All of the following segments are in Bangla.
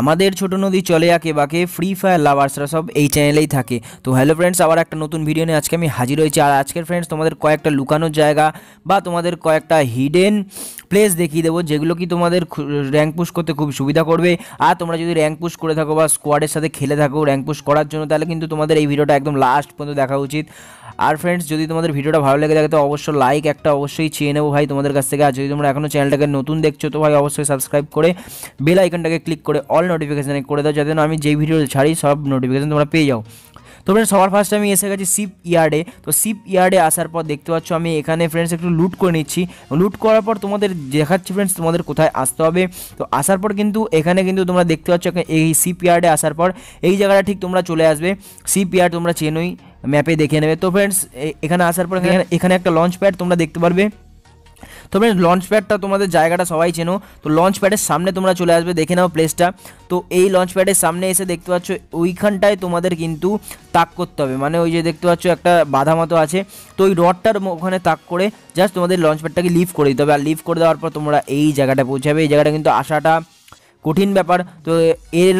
আমাদের ছোট নদী চলে আঁকে বাঁকে ফ্রি ফায়ার লাভার্সরা সব এই চ্যানেলেই থাকে তো হ্যালো ফ্রেন্ডস আবার একটা নতুন ভিডিও নিয়ে আজকে আমি হাজির হয়েছি আর আজকের ফ্রেন্ডস তোমাদের কয়েকটা লুকানোর জায়গা বা তোমাদের কয়েকটা হিডেন প্লেস দেখিয়ে দেবো যেগুলো কি তোমাদের র্যাঙ্ক পুশ করতে খুব সুবিধা করবে আর তোমরা যদি র্যাঙ্ক পুশ করে থাকো বা স্কোয়াডের সাথে খেলে থাকো র্যাঙ্ক পুশ করার জন্য তাহলে কিন্তু তোমাদের এই ভিডিওটা একদম লাস্ট পর্যন্ত দেখা উচিত আর ফ্রেন্ডস যদি তোমাদের ভিডিওটা ভালো লেগে থাকে তো অবশ্যই লাইক একটা অবশ্যই চেয়ে নেবো ভাই তোমাদের কাছ থেকে আর যদি তোমরা এখনও চ্যানেলটাকে নতুন দেখছো তো ভাই অবশ্যই সাবস্ক্রাইব করে বেল আইকনটাকে ক্লিক করে অল নোটিফিকেশানে করে দাও যাতে আমি যেই ভিডিও ছাড়ি সব নোটিফিকেশান তোমরা পেয়ে যাও তো ফ্রেন্ডস সবার ফার্স্ট আমি এসে গেছি শিপ ইয়ার্ডে তো শিপ ইয়ার্ডে আসার পর দেখতে পাচ্ছ আমি এখানে ফ্রেন্ডস একটু লুট করে নিচ্ছি লুট করার পর তোমাদের দেখাচ্ছি ফ্রেন্ডস তোমাদের কোথায় আসতে হবে তো আসার পর কিন্তু এখানে কিন্তু তোমরা দেখতে পাচ্ছ এই শিপ ইয়ার্ডে আসার পর এই জায়গাটা ঠিক তোমরা চলে আসবে শিপ ইয়ার্ড তোমরা চেনোই ম্যাপে দেখে নেবে তো ফ্রেন্ডস এখানে আসার পর এখানে একটা লঞ্চ প্যাড তোমরা দেখতে পারবে তো ফ্রেন্ডস লঞ্চ প্যাডটা তোমাদের জায়গাটা সবাই চেনো তো লঞ্চ প্যাডের সামনে তোমরা চলে আসবে দেখে নাও প্লেসটা তো এই লঞ্চ প্যাডের সামনে এসে দেখতে পাচ্ছ ওইখানটায় তোমাদের কিন্তু তাক করতে হবে মানে ওই যে দেখতে পাচ্ছ একটা বাধা মতো আছে তো ওই রডটার ওখানে তাক করে জাস্ট তোমাদের লঞ্চ প্যাডটাকে লিভ করে দিতে হবে আর লিভ করে দেওয়ার পর তোমরা এই জায়গাটা পৌঁছাবে এই জায়গাটা কিন্তু আসাটা কঠিন ব্যাপার তো এর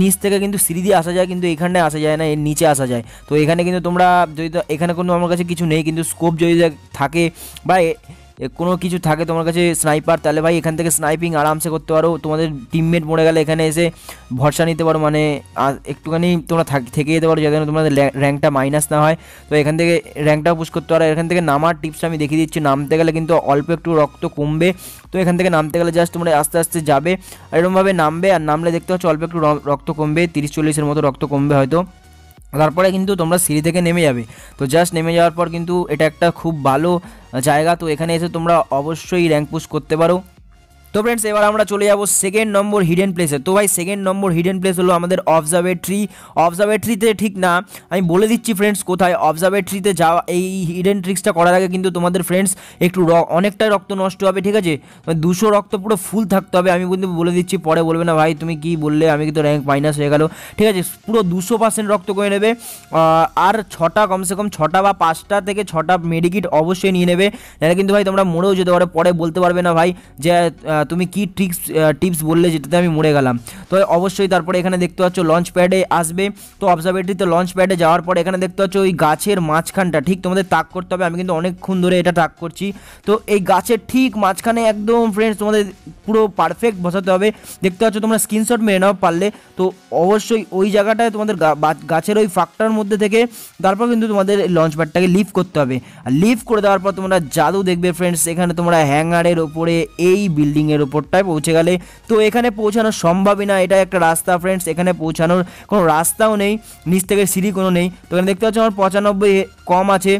নিচ থেকে কিন্তু সিঁড়ি দিয়ে আসা যায় কিন্তু এখানে আসা যায় না এর নিচে আসা যায় তো এখানে কিন্তু তোমরা যদি এখানে কোনো আমার কাছে কিছু নেই কিন্তু স্কোপ যদি থাকে বা কোনো কিছু থাকে তোমার কাছে স্নাইপার তাহলে ভাই এখান থেকে স্নাইপিং আরামসে করতে পারো তোমাদের টিমমেট মরে গেলে এখানে এসে ভরসা নিতে পারো মানে একটুখানি তোমরা থেকে যেতে পারো যাতে তোমাদের র্যাঙ্কটা মাইনাস না হয় তো এখান থেকে র্যাঙ্কটা পুশ করতে পারো এখান থেকে নামার টিপস আমি দেখিয়ে দিচ্ছি নামতে গেলে কিন্তু অল্প একটু রক্ত কমবে তো এখান থেকে নামতে গেলে জাস্ট তোমরা আস্তে আস্তে যাবে এরকমভাবে নামবে আর নামলে দেখতে পাচ্ছ অল্প একটু রক্ত কমবে তিরিশ চল্লিশের মতো রক্ত কমবে হয়তো তারপরে কিন্তু তোমরা সিঁড়ি থেকে নেমে যাবে তো জাস্ট নেমে যাওয়ার পর কিন্তু এটা একটা খুব ভালো জায়গা তো এখানে এসে তোমরা অবশ্যই র্যাঙ্ক পুশ করতে পারো তো ফ্রেন্ডস এবার আমরা চলে যাবো সেকেন্ড নম্বর হিডেন প্লেসে তো ভাই সেকেন্ড নম্বর হিডেন প্লেস হলো আমাদের অবজারভেট্রি অবজারভেট্রিতে ঠিক না আমি বলে দিচ্ছি ফ্রেন্ডস কোথায় অবজারভেট্রিতে যাওয়া এই হিডেন ট্রিক্সটা করার আগে কিন্তু তোমাদের ফ্রেন্ডস একটু অনেকটাই রক্ত নষ্ট হবে ঠিক আছে দুশো রক্ত পুরো ফুল থাকতে হবে আমি কিন্তু বলে দিচ্ছি পরে বলবে না ভাই তুমি কি বললে আমি কিন্তু র্যাঙ্ক মাইনাস হয়ে গেল ঠিক আছে পুরো দুশো পার্সেন্ট রক্ত করে নেবে আর ছটা কমসে কম ছটা বা পাঁচটা থেকে ছটা মেডিকিট অবশ্যই নিয়ে নেবে কিন্তু ভাই তোমরা মরেও যেতে পারো পরে বলতে পারবে না ভাই যে তুমি কি ট্রিক্স টিপস বললে যেটাতে আমি মরে গেলাম তো অবশ্যই তারপরে এখানে দেখতে পাচ্ছ লঞ্চ প্যাডে আসবে তো অবজারভেটরিতে লঞ্চ প্যাডে যাওয়ার পর এখানে দেখতে পাচ্ছ ওই গাছের মাঝখানটা ঠিক তোমাদের তাক করতে হবে আমি কিন্তু অনেকক্ষণ ধরে এটা তাক করছি তো এই গাছের ঠিক মাঝখানে একদম ফ্রেন্ডস তোমাদের পুরো পারফেক্ট বসাতে হবে দেখতে পাচ্ছ তোমরা স্ক্রিনশট মেরে নাও পারলে তো অবশ্যই ওই জায়গাটায় তোমাদের গাছের ওই ফাঁকটার মধ্যে থেকে তারপর কিন্তু তোমাদের লঞ্চ প্যাডটাকে লিফ করতে হবে আর লিফ করে দেওয়ার পর তোমরা জাদু দেখবে ফ্রেন্ডস এখানে তোমরা হ্যাঙ্গারের ওপরে এই বিল্ডিং এর উপরটায় পৌঁছে গেলে তো এখানে পৌঁছানো সম্ভবই না এটা একটা রাস্তা ফ্রেন্ডস এখানে পৌঁছানোর কোনো রাস্তাও নেই নিচ থেকে সিঁড়ি কোনো নেই তো এখানে দেখতে পাচ্ছ আমার পঁচানব্বই কম আছে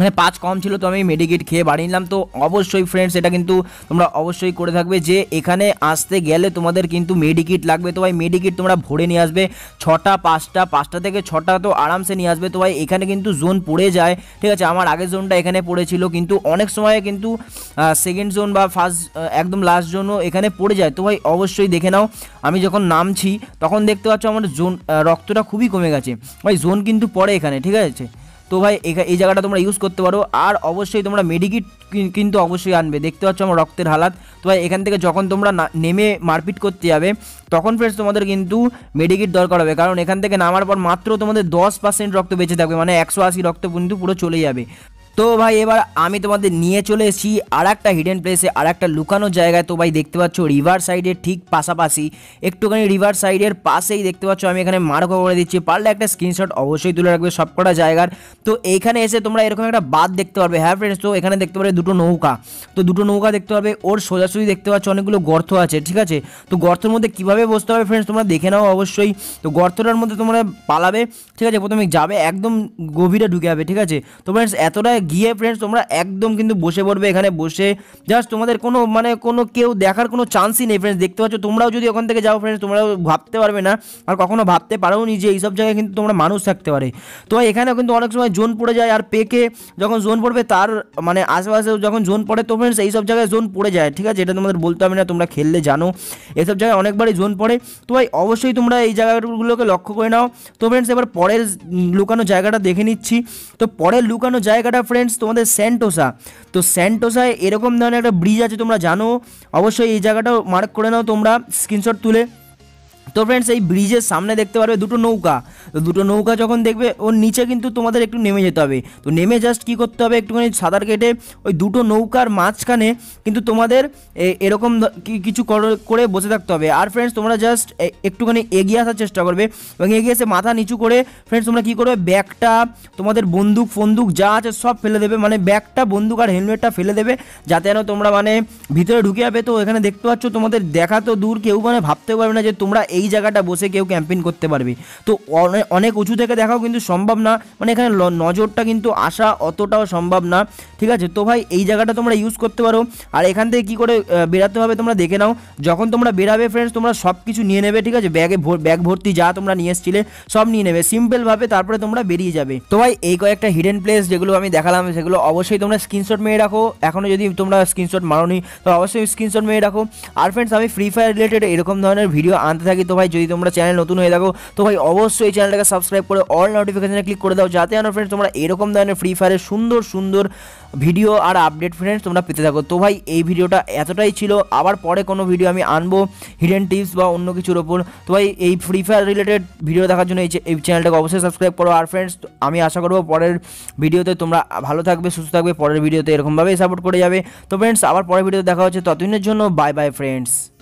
মানে পাঁচ কম ছিল তো আমি মেডিকেট খেয়ে বাড়ি নিলাম তো অবশ্যই ফ্রেন্ডস এটা কিন্তু তোমরা অবশ্যই করে থাকবে যে এখানে আসতে গেলে তোমাদের কিন্তু মেডিকিট লাগবে তো ভাই মেডিকিট তোমরা ভরে নিয়ে আসবে ছটা পাঁচটা পাঁচটা থেকে ছটা তো আরামসে নিয়ে আসবে তো ভাই এখানে কিন্তু জোন পড়ে যায় ঠিক আছে আমার আগের জোনটা এখানে পড়েছিল কিন্তু অনেক সময় কিন্তু সেকেন্ড জোন বা ফার্স্ট একদম লাস্ট জোনও এখানে পড়ে যায় তো ভাই অবশ্যই দেখে নাও আমি যখন নামছি তখন দেখতে পাচ্ছ আমার জোন রক্তটা খুবই কমে গেছে ভাই জোন কিন্তু পড়ে এখানে ঠিক আছে তো ভাই এই জায়গাটা তোমরা ইউজ করতে পারো আর অবশ্যই তোমরা মেডিকিট কিন্তু অবশ্যই আনবে দেখতে পাচ্ছ আমার রক্তের হালাত তো ভাই এখান থেকে যখন তোমরা নেমে মারপিট করতে যাবে তখন ফ্রেন্ডস তোমাদের কিন্তু মেডিকিট দরকার হবে কারণ এখান থেকে নামার পর মাত্র তোমাদের দশ পার্সেন্ট রক্ত বেঁচে থাকবে মানে একশো আশি রক্ত কিন্তু পুরো চলে যাবে তো ভাই এবার আমি তোমাদের নিয়ে চলে এসেছি আর একটা হিডেন প্লেসে আর একটা লুকানো জায়গায় তো ভাই দেখতে পাচ্ছ রিভার সাইডের ঠিক পাশাপাশি একটুখানি রিভার সাইডের পাশেই দেখতে পাচ্ছ আমি এখানে মার্কও করে দিচ্ছি পারলে একটা স্ক্রিনশট অবশ্যই তুলে রাখবে সবকটা জায়গার তো এখানে এসে তোমরা এরকম একটা বাদ দেখতে পারবে হ্যাঁ ফ্রেন্ডস তো এখানে দেখতে পারবে দুটো নৌকা তো দুটো নৌকা দেখতে পাবে ওর সোজাসুজি দেখতে পাচ্ছ অনেকগুলো গর্ত আছে ঠিক আছে তো গর্তের মধ্যে কীভাবে বসতে হবে ফ্রেন্ডস তোমরা দেখে নাও অবশ্যই তো গর্তটার মধ্যে তোমরা পালাবে ঠিক আছে প্রথমে যাবে একদম গভীরে ঢুকে যাবে ঠিক আছে তো ফ্রেন্ডস এতটাই গিয়ে ফ্রেন্ডস তোমরা একদম কিন্তু বসে পড়বে এখানে বসে জাস্ট তোমাদের কোনো মানে কোনো কেউ দেখার কোনো চান্সই নেই ফ্রেন্ডস দেখতে পাচ্ছ তোমরাও যদি ওখান থেকে যাও ফ্রেন্ডস তোমরাও ভাবতে পারবে না আর কখনো ভাবতে পারো নি যে এইসব জায়গায় কিন্তু তোমরা মানুষ থাকতে পারে তো এখানেও কিন্তু অনেক সময় জোন পড়ে যায় আর পেকে যখন জোন পড়বে তার মানে আশেপাশে যখন জোন পড়ে তো ফ্রেন্ডস এইসব জায়গায় জোন পড়ে যায় ঠিক আছে এটা তোমাদের বলতে হবে না তোমরা খেললে জানো এসব জায়গায় অনেকবারই জোন পড়ে তো ভাই অবশ্যই তোমরা এই জায়গাগুলোকে লক্ষ্য করে নাও তো ফ্রেন্ডস এবার পরের লুকানো জায়গাটা দেখে নিচ্ছি তো পরের লুকানো জায়গাটা ফ্রেন্ড ফ্রেন্ডস তোমাদের স্যান্টোসা তো স্যান্টোসায় এরকম ধরনের একটা ব্রিজ আছে তোমরা জানো অবশ্যই এই জায়গাটাও মার্ক করে নাও তোমরা স্ক্রিনশট তুলে তো ফ্রেন্ডস এই ব্রিজের সামনে দেখতে পারবে দুটো নৌকা তো দুটো নৌকা যখন দেখবে ওর নিচে কিন্তু তোমাদের একটু নেমে যেতে হবে তো নেমে জাস্ট কি করতে হবে একটুখানি সাঁতার কেটে ওই দুটো নৌকার মাঝখানে কিন্তু তোমাদের এরকম কিছু করে বসে থাকতে হবে আর ফ্রেন্ডস তোমরা জাস্ট একটুখানি এগিয়ে আসার চেষ্টা করবে এবং এগিয়ে এসে মাথা নিচু করে ফ্রেন্ডস তোমরা কী করবে ব্যাগটা তোমাদের বন্দুক ফন্দুক যা আছে সব ফেলে দেবে মানে ব্যাগটা বন্দুক আর হেলমেটটা ফেলে দেবে যাতে যেন তোমরা মানে ভিতরে ঢুকে যাবে তো এখানে দেখতে পাচ্ছ তোমাদের দেখা তো দূর কেউ মানে ভাবতে পারবে না যে তোমরা এই এই জায়গাটা বসে কেউ ক্যাম্পেইন করতে পারবে তো অনেক উঁচু থেকে দেখাও কিন্তু সম্ভব না মানে এখানে নজরটা কিন্তু আসা অতটাও সম্ভব না ঠিক আছে তো ভাই এই জায়গাটা তোমরা ইউজ করতে পারো আর এখান থেকে কী করে বেরাতে হবে তোমরা দেখে নাও যখন তোমরা বেরাবে ফ্রেন্ডস তোমরা সব কিছু নিয়ে নেবে ঠিক আছে ব্যাগে ব্যাগ ভর্তি যা তোমরা নিয়ে এসেছিলে সব নিয়ে নেবে সিম্পলভাবে তারপরে তোমরা বেরিয়ে যাবে তো ভাই এই কয়েকটা হিডেন প্লেস যেগুলো আমি দেখালাম সেগুলো অবশ্যই তোমরা স্ক্রিনশট মেয়ে রাখো এখনও যদি তোমরা স্ক্রিনশট মারোনি তো অবশ্যই স্ক্রিনশট মেয়ে রাখো আর ফ্রেন্ডস আমি ফ্রি ফায়ার রিলেটেড এরকম ধরনের ভিডিও আনতে থাকি তো ভাই যদি তোমরা চ্যানেল নতুন হয়ে থাকো তো ভাই অবশ্যই চ্যানেলটাকে সাবস্ক্রাইব করে অল নোটিফিকেশানে ক্লিক করে দাও যাতে আমার ফ্রেন্ডস তোমরা এরকম ধরনের ফ্রি ফায়ারের সুন্দর সুন্দর ভিডিও আর আপডেট ফ্রেন্ডস তোমরা পেতে থাকো তো ভাই এই ভিডিওটা এতটাই ছিল আবার পরে কোনো ভিডিও আমি আনবো হিডেন টিপস বা অন্য কিছুর ওপর তো ভাই এই ফ্রি ফায়ার রিলেটেড ভিডিও দেখার জন্য এই চ্যানেলটাকে অবশ্যই সাবস্ক্রাইব করো আর ফ্রেন্ডস আমি আশা করবো পরের ভিডিওতে তোমরা ভালো থাকবে সুস্থ থাকবে পরের ভিডিওতে এরকমভাবেই সাপোর্ট করে যাবে তো ফ্রেন্ডস আবার পরের ভিডিওতে দেখা হচ্ছে ততদিনের জন্য বাই বাই ফ্রেন্ডস